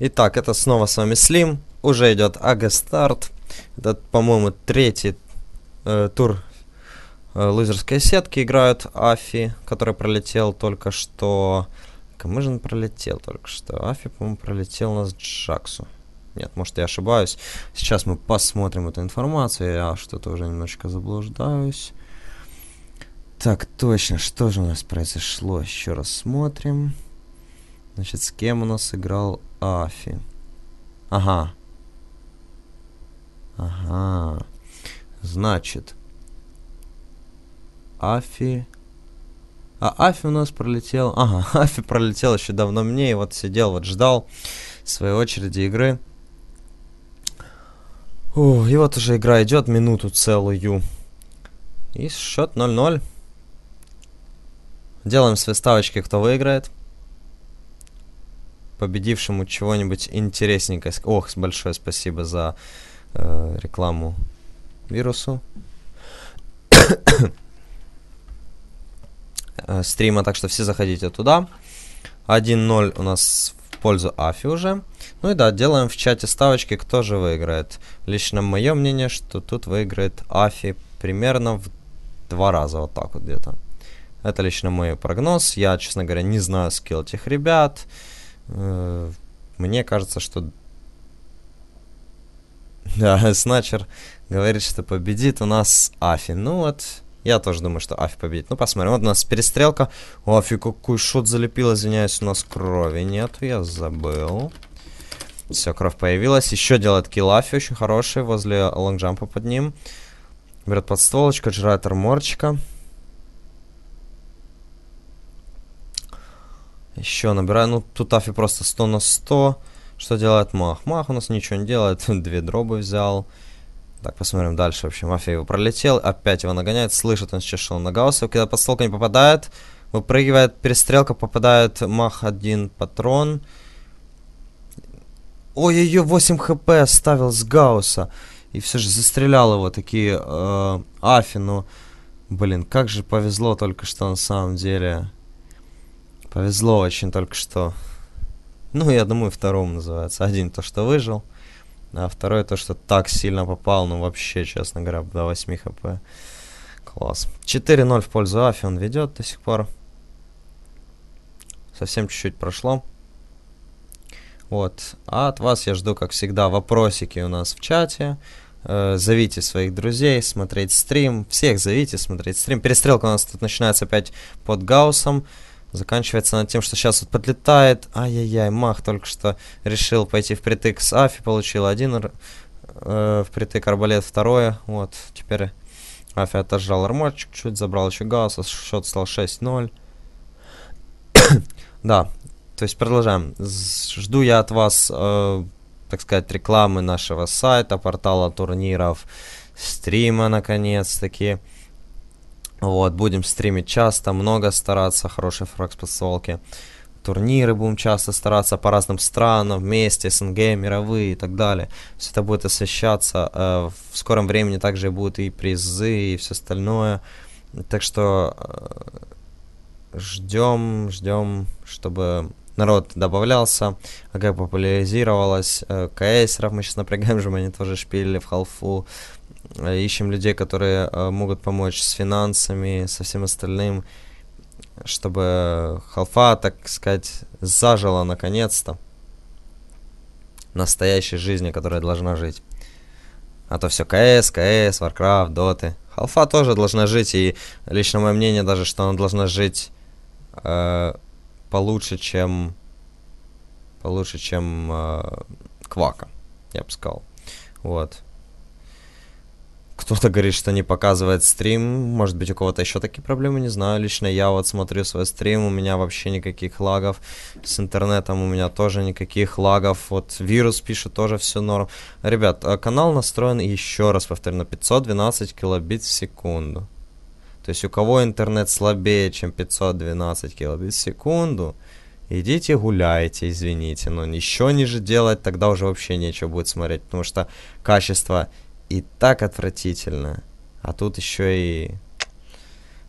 Итак, это снова с вами Слим. Уже идет Агастарт. Это, по-моему, третий э, тур э, лузерской сетки играют Афи, который пролетел только что. Камыжин пролетел только что. Афи, по-моему, пролетел у нас Джаксу. Нет, может я ошибаюсь. Сейчас мы посмотрим эту информацию. Я что-то уже немножечко заблуждаюсь. Так, точно, что же у нас произошло? Еще раз смотрим. Значит, с кем у нас играл Афи. Ага. Ага. Значит. Афи. А Афи у нас пролетел. Ага, Афи пролетел еще давно мне. И вот сидел, вот ждал своей очереди игры. О, и вот уже игра идет минуту целую. И счет 0-0. Делаем свои ставочки, кто выиграет победившему чего-нибудь интересненькое. Ох, большое спасибо за э, рекламу вирусу. Э, стрима, так что все заходите туда. 1-0 у нас в пользу Афи уже. Ну и да, делаем в чате ставочки, кто же выиграет. Лично мое мнение, что тут выиграет Афи примерно в два раза, вот так вот где-то. Это лично мой прогноз. Я, честно говоря, не знаю скилл этих ребят. Э, мне кажется, что... Да, Сначер говорит, что победит у нас Афи. Ну вот, я тоже думаю, что Афи победит. Ну, посмотрим. Вот у нас перестрелка. О, Афи, какой шот залепил, извиняюсь, у нас крови нет, я забыл. Все, кровь появилась. Еще делает килл Афи, очень хороший, возле лонгджампа под ним. Берет подстволочка, жрает арморчика. Еще набираю. Ну, тут Афи просто 100 на 100. Что делает Мах? Мах у нас ничего не делает. Две дробы взял. Так, посмотрим дальше. В общем, Афи его пролетел. Опять его нагоняет. Слышит он сейчас, что он на Гаусса. Когда под столка не попадает, выпрыгивает перестрелка, попадает Мах один патрон. Ой, ее 8 хп оставил с Гаусса. И все же застрелял его такие э, Афи. Ну, блин, как же повезло только что на самом деле. Повезло очень только что. Ну, я думаю, второму называется. Один то, что выжил, а второй то, что так сильно попал, ну вообще, честно говоря, до 8 хп. Класс. 4-0 в пользу Афи он ведет до сих пор. Совсем чуть-чуть прошло. Вот. А от вас я жду, как всегда, вопросики у нас в чате. Э, зовите своих друзей, смотреть стрим. Всех зовите смотреть стрим. Перестрелка у нас тут начинается опять под Гаусом. Заканчивается над тем, что сейчас вот подлетает. Ай-яй-яй, Мах только что решил пойти впритык с Афи, получил один э, впритык арбалет, второе. Вот, теперь Афи отожал арморчик чуть, забрал еще газ, а счет стал 6-0. да, то есть продолжаем. Жду я от вас, э, так сказать, рекламы нашего сайта, портала турниров, стрима, наконец-таки. Вот, будем стримить часто, много стараться, хорошие фраг-спасовки. Турниры будем часто стараться по разным странам, вместе, СНГ, мировые и так далее. Все это будет освещаться. Э, в скором времени также будут и призы, и все остальное. Так что э, ждем, ждем, чтобы народ добавлялся, а как популяризировалось. Э, КСеров мы сейчас напрягаем, же, мы они тоже шпилили в халфу. Э, ищем людей, которые э, могут помочь с финансами, со всем остальным, чтобы халфа, так сказать, зажила наконец-то настоящей жизни, которая должна жить. А то все КС, КС, Warcraft, Доты. Халфа тоже должна жить, и лично мое мнение даже, что она должна жить э, получше, чем получше, чем э, Квака, я бы сказал. Вот. Кто-то говорит, что не показывает стрим. Может быть, у кого-то еще такие проблемы, не знаю. Лично я вот смотрю свой стрим, у меня вообще никаких лагов. С интернетом у меня тоже никаких лагов. Вот вирус пишет, тоже все норм. Ребят, а канал настроен, еще раз повторю, на 512 килобит в секунду. То есть у кого интернет слабее, чем 512 килобит в секунду, идите гуляйте, извините. Но еще ниже делать, тогда уже вообще нечего будет смотреть, потому что качество и так отвратительно. А тут еще и...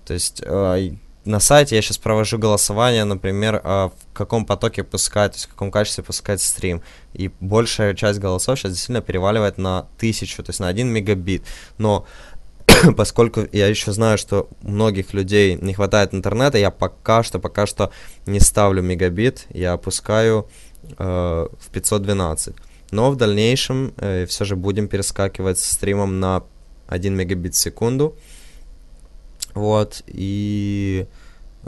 То есть э, на сайте я сейчас провожу голосование, например, э, в каком потоке пускать, то есть в каком качестве пускать стрим. И большая часть голосов сейчас действительно переваливает на тысячу, то есть на 1 мегабит. Но поскольку я еще знаю, что у многих людей не хватает интернета, я пока что, пока что не ставлю мегабит, я опускаю э, а, в 512. Но в дальнейшем э, все же будем перескакивать с стримом на 1 мегабит в секунду. Вот, и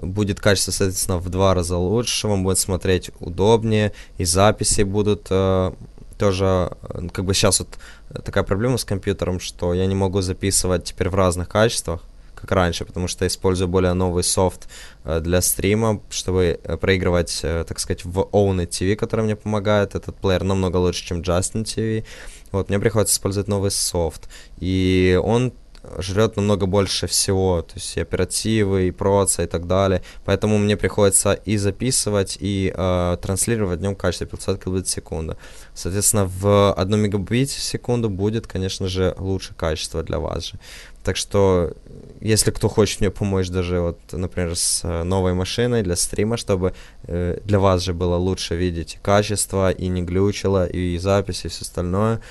будет качество, соответственно, в два раза лучше, вам будет смотреть удобнее, и записи будут э, тоже, э, как бы сейчас вот такая проблема с компьютером, что я не могу записывать теперь в разных качествах, как раньше, потому что использую более новый софт э, для стрима, чтобы э, проигрывать, э, так сказать, в Own TV, который мне помогает. Этот плеер намного лучше, чем Justin TV. Вот, мне приходится использовать новый софт. И он жрет намного больше всего, то есть и оперативы, и проца, и так далее. Поэтому мне приходится и записывать, и э, транслировать в нем качестве 500 килобит в секунду. Соответственно, в 1 мегабит в секунду будет, конечно же, лучше качество для вас же. Так что, если кто хочет мне помочь даже, вот, например, с э, новой машиной для стрима, чтобы э, для вас же было лучше видеть качество, и не глючило, и запись, и все остальное –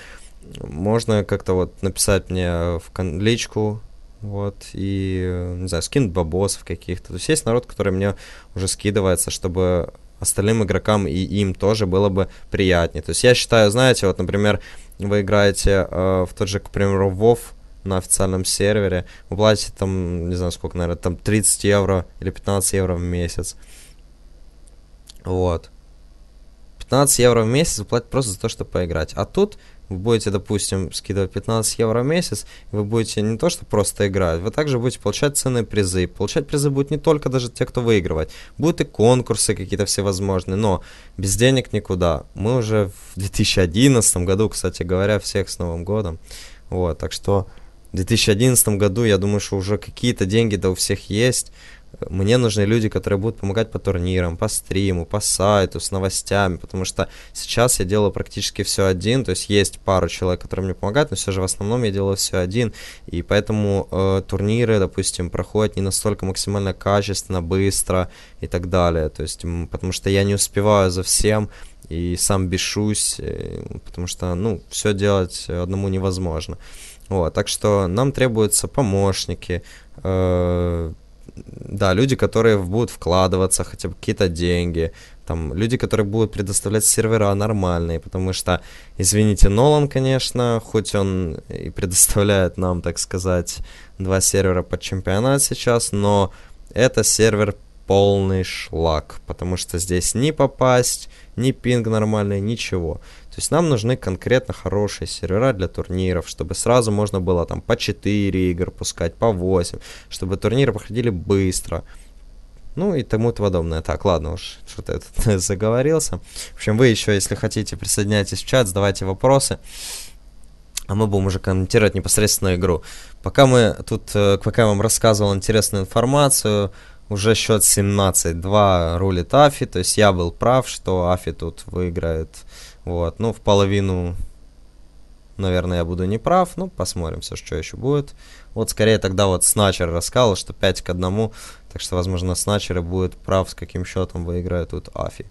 можно как-то вот написать мне в личку, вот, и, не знаю, скинуть бабосов каких-то. То есть есть народ, который мне уже скидывается, чтобы остальным игрокам и им тоже было бы приятнее. То есть я считаю, знаете, вот, например, вы играете э, в тот же, к примеру, WoW на официальном сервере, вы платите там, не знаю, сколько, наверное, там 30 евро или 15 евро в месяц. Вот. 15 евро в месяц вы платите просто за то, чтобы поиграть. А тут вы будете, допустим, скидывать 15 евро в месяц, вы будете не то что просто играть, вы также будете получать ценные призы. Получать призы будут не только даже те, кто выигрывает. Будут и конкурсы какие-то всевозможные, но без денег никуда. Мы уже в 2011 году, кстати говоря, всех с Новым годом. Вот, так что в 2011 году, я думаю, что уже какие-то деньги да у всех есть. Мне нужны люди, которые будут помогать по турнирам, по стриму, по сайту, с новостями, потому что сейчас я делаю практически все один, то есть есть пару человек, которые мне помогают, но все же в основном я делаю все один, и поэтому э, турниры, допустим, проходят не настолько максимально качественно, быстро и так далее, то есть потому что я не успеваю за всем, и сам бешусь, э, потому что, ну, все делать одному невозможно. Вот, так что нам требуются помощники, э, да, люди, которые будут вкладываться хотя бы какие-то деньги, там, люди, которые будут предоставлять сервера нормальные, потому что, извините, Нолан, конечно, хоть он и предоставляет нам, так сказать, два сервера под чемпионат сейчас, но это сервер полный шлак, потому что здесь не попасть, ни пинг нормальный, ничего. То есть нам нужны конкретно хорошие сервера для турниров, чтобы сразу можно было там по 4 игр пускать, по 8, чтобы турниры проходили быстро. Ну и тому подобное. Так, ладно уж, что-то я тут заговорился. В общем, вы еще, если хотите, присоединяйтесь в чат, задавайте вопросы. А мы будем уже комментировать непосредственно игру. Пока мы тут, пока э, я вам рассказывал интересную информацию, уже счет 17-2 рулит Афи, то есть я был прав, что Афи тут выиграет вот, ну, в половину, наверное, я буду не прав. Ну, посмотрим все, что еще будет. Вот, скорее, тогда вот Сначер рассказал, что 5 к 1. Так что, возможно, Сначеры будет прав, с каким счетом выиграет тут Афи.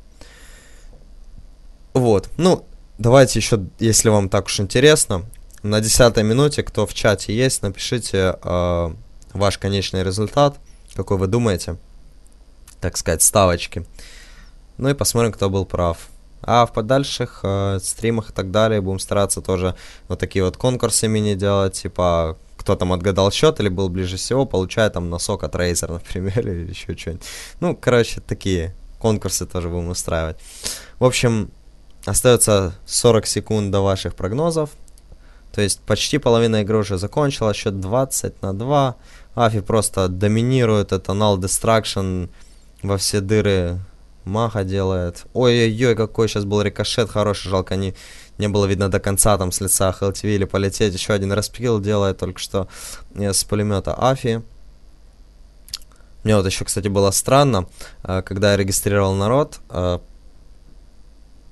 Вот, ну, давайте еще, если вам так уж интересно, на 10 минуте, кто в чате есть, напишите э, ваш конечный результат, какой вы думаете, так сказать, ставочки. Ну и посмотрим, кто был прав. А в подальших э, стримах и так далее будем стараться тоже вот такие вот конкурсы мини делать, типа кто там отгадал счет или был ближе всего, получает там носок от Razer, например, или еще что-нибудь. Ну, короче, такие конкурсы тоже будем устраивать. В общем, остается 40 секунд до ваших прогнозов. То есть почти половина игры уже закончилась, счет 20 на 2. Афи просто доминирует, это null destruction во все дыры Маха делает. Ой-ой-ой, какой сейчас был рикошет хороший, жалко, не, не было видно до конца там с лица HLTV или полететь. Еще один распил делает только что э, с пулемета Афи. Мне вот еще, кстати, было странно, э, когда я регистрировал народ, э,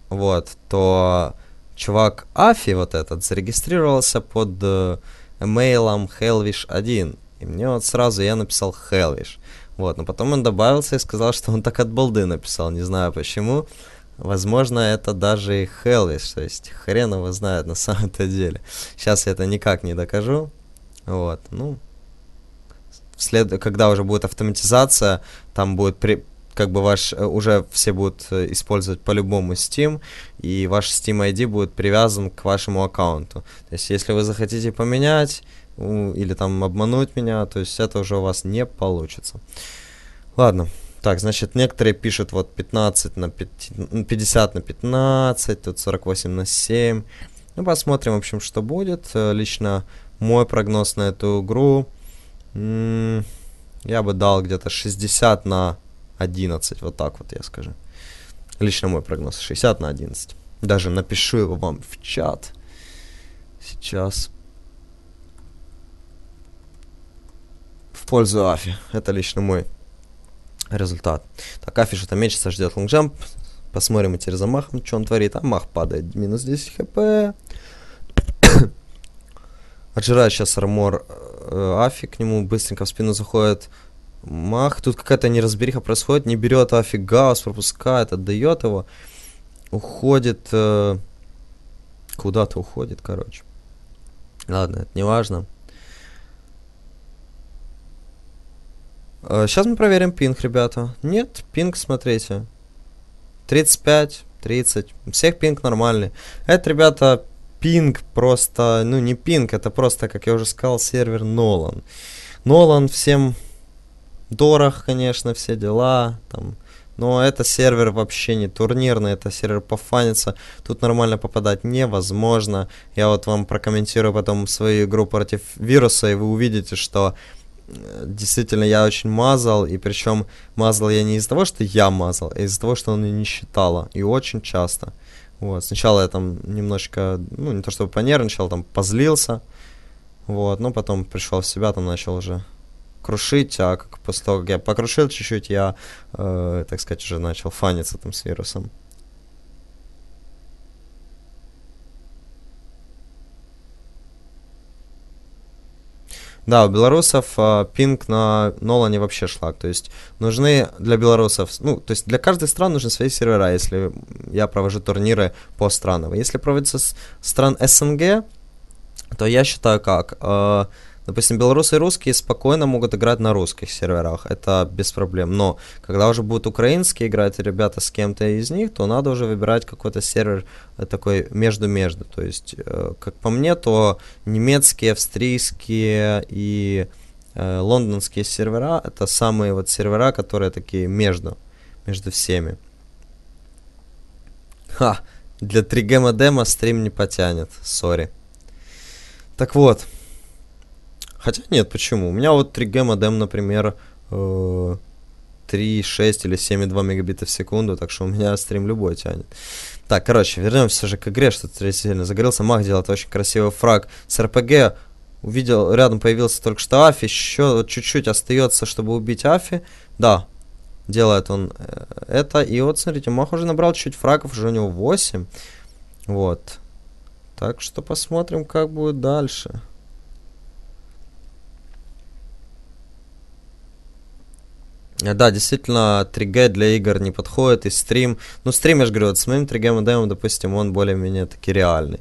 вот, то чувак Афи вот этот зарегистрировался под э, мейлом Hellwish 1. И мне вот сразу я написал Hellwish. Вот, но потом он добавился и сказал, что он так от балды написал, не знаю почему. Возможно, это даже и Хелвис, то есть хрен его знает на самом-то деле. Сейчас я это никак не докажу. Вот, ну, след... когда уже будет автоматизация, там будет при... как бы ваш, э, уже все будут э, использовать по-любому Steam, и ваш Steam ID будет привязан к вашему аккаунту. То есть, если вы захотите поменять, или там обмануть меня, то есть это уже у вас не получится. Ладно, так, значит, некоторые пишут вот 15 на 5, 50 ну, на 15, тут 48 на 7. Ну, посмотрим, в общем, что будет. Э, лично мой прогноз на эту игру, я бы дал где-то 60 на 11, вот так вот я скажу. Лично мой прогноз 60 на 11. Даже напишу его вам в чат. Сейчас в пользу Афи. Это лично мой результат. Так, Афи что-то мечется, ждет лонгджамп. Посмотрим теперь за Махом, что он творит. А Мах падает. Минус 10 хп. Отжирает сейчас армор э, Афи. К нему быстренько в спину заходит Мах. Тут какая-то неразбериха происходит. Не берет Афи Гаус, пропускает, отдает его. Уходит... Э, куда-то уходит, короче. Ладно, это не важно. Сейчас э, мы проверим пинг, ребята. Нет, пинг, смотрите. 35, 30. У всех пинг нормальный. Это, ребята, пинг просто... Ну, не пинг, это просто, как я уже сказал, сервер Нолан. Нолан всем дорог, конечно, все дела. Там, но это сервер вообще не турнирный, это сервер пофанится. Тут нормально попадать невозможно. Я вот вам прокомментирую потом свою игру против вируса, и вы увидите, что действительно я очень мазал, и причем мазал я не из-за того, что я мазал, а из-за того, что он не считала, и очень часто. Вот, сначала я там немножко, ну, не то чтобы понервничал, там, позлился, вот, но потом пришел в себя, там, начал уже крушить, а как, после того, как я покрушил чуть-чуть, я, э, так сказать, уже начал фаниться там с вирусом. Да, у белорусов э, пинг на Нолане вообще шлак. То есть нужны для белорусов, ну, то есть для каждой страны нужны свои сервера, если я провожу турниры по странам. Если проводится с стран СНГ, то я считаю как? Э, Допустим, белорусы и русские спокойно могут играть на русских серверах, это без проблем. Но когда уже будут украинские играть ребята с кем-то из них, то надо уже выбирать какой-то сервер э, такой между-между. То есть, э, как по мне, то немецкие, австрийские и э, лондонские сервера это самые вот сервера, которые такие между, между всеми. Ха, для 3G модема стрим не потянет, сори. Так вот, Хотя нет, почему? У меня вот 3G модем, например, 3,6 э, или 7,2 мегабита в секунду, так что у меня стрим любой тянет. Так, короче, вернемся же к игре, что-то сильно загорелся. Мах делает очень красивый фраг с РПГ. Увидел, рядом появился только что Афи. Еще чуть-чуть остается, чтобы убить Афи. Да, делает он э, это. И вот, смотрите, Мах уже набрал чуть фрагов, уже у него 8. Вот. Так что посмотрим, как будет дальше. Да, действительно, 3G для игр не подходит, и стрим... Ну, стрим, я же говорю, вот с моим 3G модемом, допустим, он более-менее таки реальный.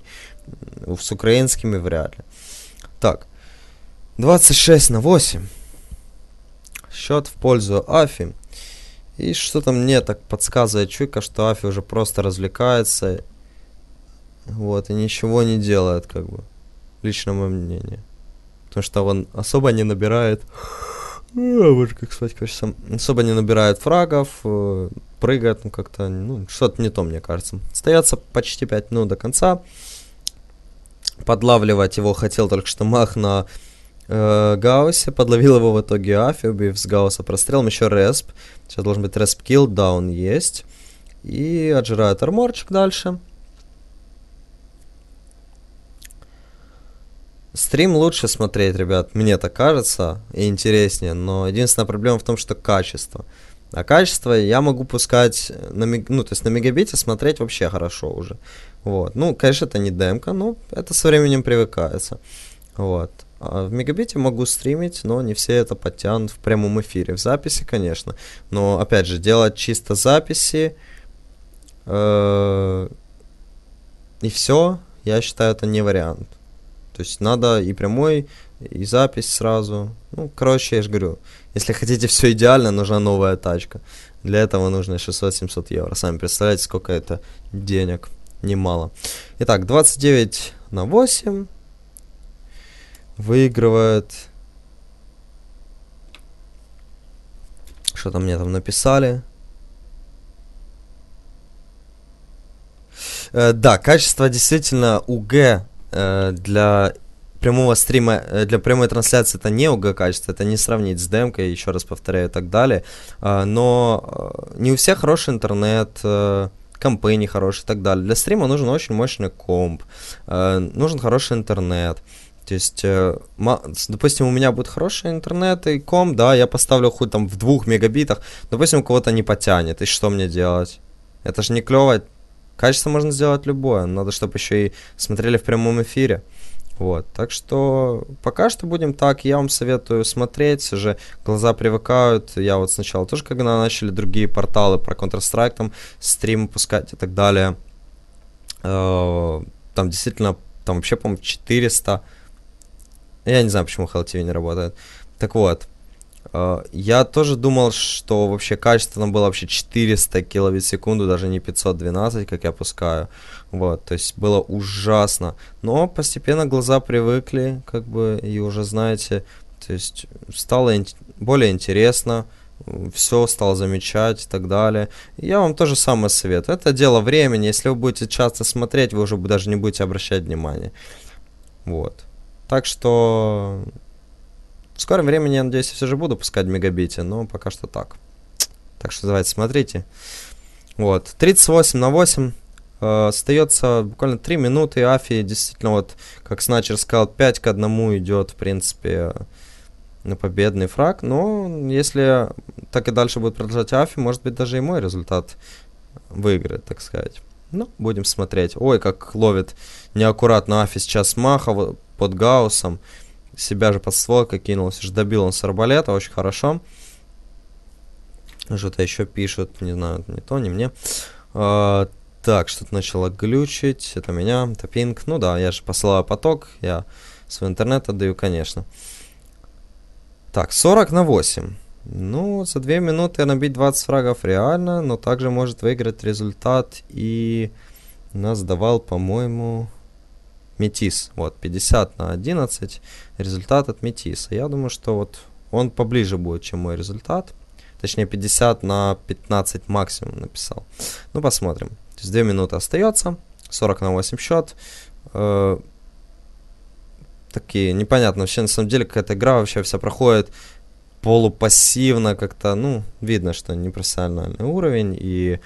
С украинскими вряд ли. Так, 26 на 8. Счет в пользу Афи. И что-то мне так подсказывает чуйка, что Афи уже просто развлекается. Вот, и ничего не делает, как бы. Лично мое мнение. Потому что он особо не набирает Боже, ну, как спать хочется. Особо не набирают фрагов, э, прыгают, ну как-то, ну, что-то не то, мне кажется. Остается почти 5 минут до конца. Подлавливать его хотел только что Мах на э, Гаусе, подловил его в итоге Афи, убив с Гауса прострелом, еще Респ. Сейчас должен быть Респ Килл, да, он есть. И отжирает арморчик дальше. Стрим лучше смотреть, ребят, мне так кажется, и интереснее, но единственная проблема в том, что качество. А качество я могу пускать на, мег... ну, то есть на мегабите смотреть вообще хорошо уже. Вот. Ну, конечно, это не демка, но это со временем привыкается. Вот. А в мегабите могу стримить, но не все это подтянут в прямом эфире. В записи, конечно. Но, опять же, делать чисто записи э и все, я считаю, это не вариант. То есть надо и прямой, и запись сразу. Ну, короче, я же говорю, если хотите все идеально, нужна новая тачка. Для этого нужно 600-700 евро. Сами представляете, сколько это денег. Немало. Итак, 29 на 8. Выигрывает... Что-то мне там написали. Э, да, качество действительно у Г Э, для прямого стрима, э, для прямой трансляции это не УГ качество, это не сравнить с демкой, еще раз повторяю и так далее. Э, но не у всех хороший интернет, компы нехорошие и так далее. Для стрима нужен очень мощный комп, нужен хороший интернет. То есть, допустим, у меня будет хороший интернет и ком, да, я поставлю хоть там в двух мегабитах, допустим, у кого-то не потянет, и что мне делать? Это же не клево Качество можно сделать любое, надо, чтобы еще и смотрели в прямом эфире. Вот, так что пока что будем так, я вам советую смотреть, уже глаза привыкают, я вот сначала тоже, когда начали другие порталы про Counter-Strike, там стримы пускать и так далее, э, там действительно, там вообще, по-моему, 400, я не знаю, почему HLTV не работает, так вот, Э, я тоже думал, что вообще качественно было вообще 400 килобит в секунду, даже не 512, как я пускаю. Вот, то есть было ужасно. Но постепенно глаза привыкли, как бы, и уже, знаете, то есть стало ин- более интересно, все стало замечать и так далее. Я вам тоже самый советую. Это дело времени. Если вы будете часто смотреть, вы уже даже не будете обращать внимания. Вот. Так что в скором времени, я надеюсь, я все же буду пускать в мегабите, но пока что так. Так что давайте смотрите. Вот, 38 на 8. Э, остается буквально 3 минуты. Афи действительно, вот, как Сначер сказал, 5 к 1 идет, в принципе, на победный фраг. Но если так и дальше будет продолжать Афи, может быть, даже и мой результат выиграет, так сказать. Ну, будем смотреть. Ой, как ловит неаккуратно Афи сейчас Маха под Гаусом себя же под стволка кинулся, же добил он с арбалета, очень хорошо. Что-то еще пишут, не знаю, не то, не мне. А, так, что-то начало глючить, это меня, это пинг. Ну да, я же посылаю поток, я свой интернет отдаю, конечно. Так, 40 на 8. Ну, за 2 минуты набить 20 фрагов реально, но также может выиграть результат и нас давал, по-моему, метис. Вот, 50 на 11 результат от метиса. Я думаю, что вот он поближе будет, чем мой результат. Точнее, 50 на 15 максимум написал. Ну, посмотрим. То есть 2 минуты остается. 40 на 8 счет. Э, такие, непонятно. Вообще, на самом деле, какая-то игра вообще вся проходит полупассивно как-то, ну, видно, что непрофессиональный уровень, и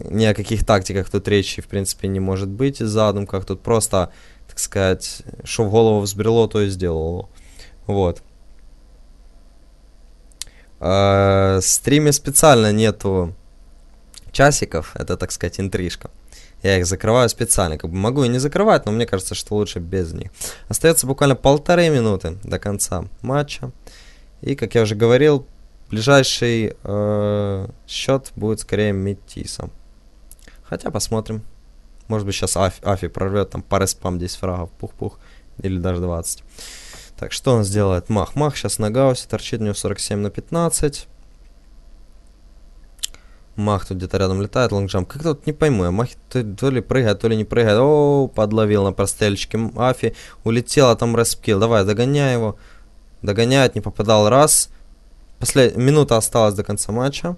ни о каких тактиках тут речи, в принципе, не может быть и задумках. Тут просто так сказать, что в голову взбрело, то и сделало. Вот. Э, стриме специально нету часиков, это, так сказать, интрижка. Я их закрываю специально, как бы могу и не закрывать, но мне кажется, что лучше без них. Остается буквально полторы минуты до конца матча. И, как я уже говорил, ближайший э, счет будет скорее метисом. Хотя посмотрим. Может быть, сейчас Афи, Афи прорвет, там пары спам 10 фрагов, пух-пух, или даже 20. Так, что он сделает? Мах. Мах сейчас на гаусе, торчит у него 47 на 15. Мах тут где-то рядом летает, лонгджамп. Как-то вот не пойму, я а Мах то, то ли прыгает, то ли не прыгает. О, подловил на прострельчике Афи. Улетела там распкил. Давай, догоняй его. Догоняет, не попадал раз. Послед... Минута осталась до конца матча.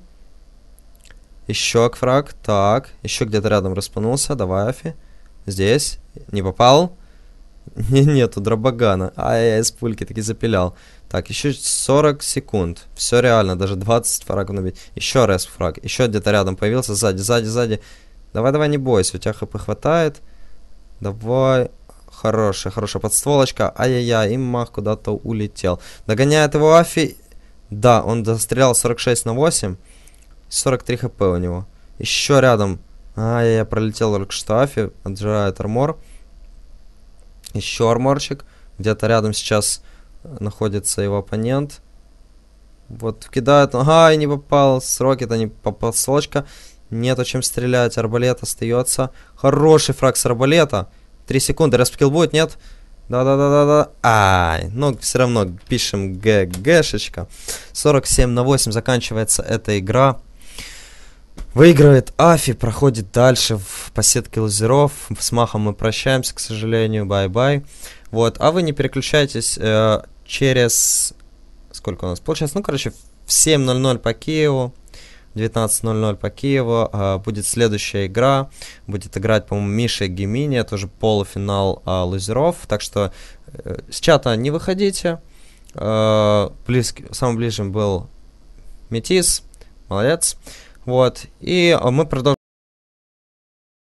Еще кфраг. Так. Еще где-то рядом распанулся. Давай, Афи. Здесь. Не попал. Не, нету дробогана а я из пульки таки запилял. Так, еще 40 секунд. Все реально, даже 20 фрагов набить. Еще раз фраг. Еще где-то рядом появился. Сзади, сзади, сзади. Давай, давай, не бойся. У тебя хп хватает. Давай. Хорошая, хорошая подстволочка. Ай-яй-яй, и мах куда-то улетел. Догоняет его Афи. Да, он дострелял 46 на 8. 43 хп у него. Еще рядом. А, я пролетел только что Афи. Отжирает армор. Еще арморчик. Где-то рядом сейчас находится его оппонент. Вот кидает. Ага, и не попал. С рокета не попал. Сочка. Нету чем стрелять. Арбалет остается. Хороший фраг с арбалета. Три секунды. Распкил будет, нет? Да-да-да-да-да. Ай, ну все равно пишем ГГшечка. 47 на 8 заканчивается эта игра. Выигрывает Афи, проходит дальше в, посетке сетке лазеров. С Махом мы прощаемся, к сожалению, бай-бай. Вот, а вы не переключайтесь э, через... Сколько у нас? Получается, ну, короче, в 7.00 по Киеву, 19.00 по Киеву э, будет следующая игра. Будет играть, по-моему, Миша Гемини, это уже полуфинал э, лазеров. Так что э, с чата не выходите. Э, близкий, самым ближним был Метис, молодец. Э, вот. И э, мы продолжим.